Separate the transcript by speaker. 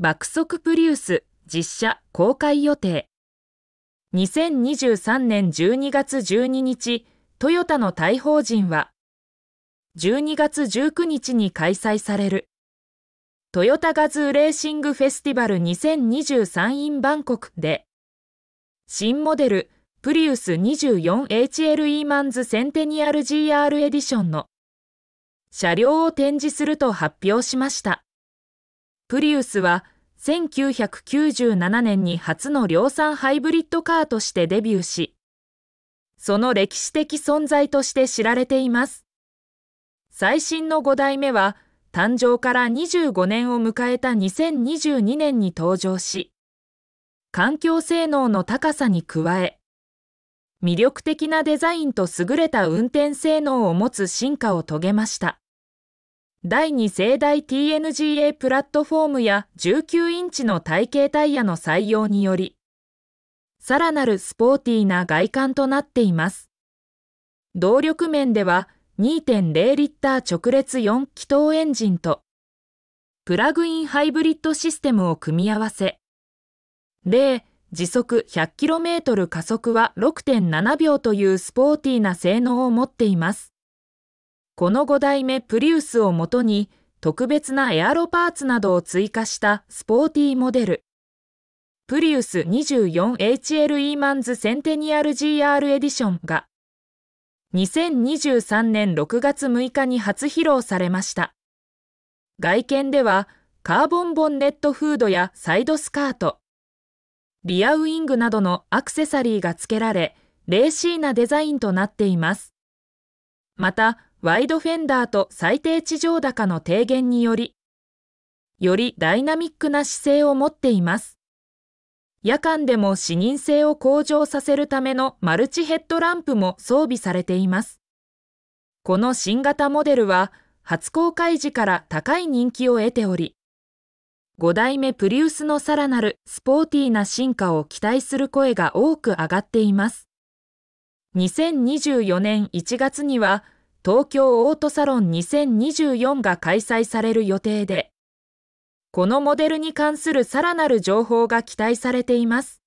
Speaker 1: 爆速プリウス実写公開予定2023年12月12日トヨタの大法人は12月19日に開催されるトヨタガズレーシングフェスティバル 2023in バンコクで新モデルプリウス 24HLE マンズセンテニアル GR エディションの車両を展示すると発表しました。プリウスは1997年に初の量産ハイブリッドカーとしてデビューし、その歴史的存在として知られています。最新の5代目は、誕生から25年を迎えた2022年に登場し、環境性能の高さに加え、魅力的なデザインと優れた運転性能を持つ進化を遂げました。第2世代 TNGA プラットフォームや19インチの体型タイヤの採用により、さらなるスポーティーな外観となっています。動力面では2.0リッター直列4気筒エンジンと、プラグインハイブリッドシステムを組み合わせ、0、時速 100km 加速は6.7秒というスポーティーな性能を持っています。この5代目プリウスをもとに特別なエアロパーツなどを追加したスポーティーモデル。プリウス 24HLE マンズセンテニアル GR エディションが2023年6月6日に初披露されました。外見ではカーボンボンネットフードやサイドスカート、リアウィングなどのアクセサリーが付けられ、レーシーなデザインとなっています。また、ワイドフェンダーと最低地上高の低減により、よりダイナミックな姿勢を持っています。夜間でも視認性を向上させるためのマルチヘッドランプも装備されています。この新型モデルは初公開時から高い人気を得ており、5代目プリウスのさらなるスポーティーな進化を期待する声が多く上がっています。2024年1月には東京オートサロン2024が開催される予定で、このモデルに関するさらなる情報が期待されています。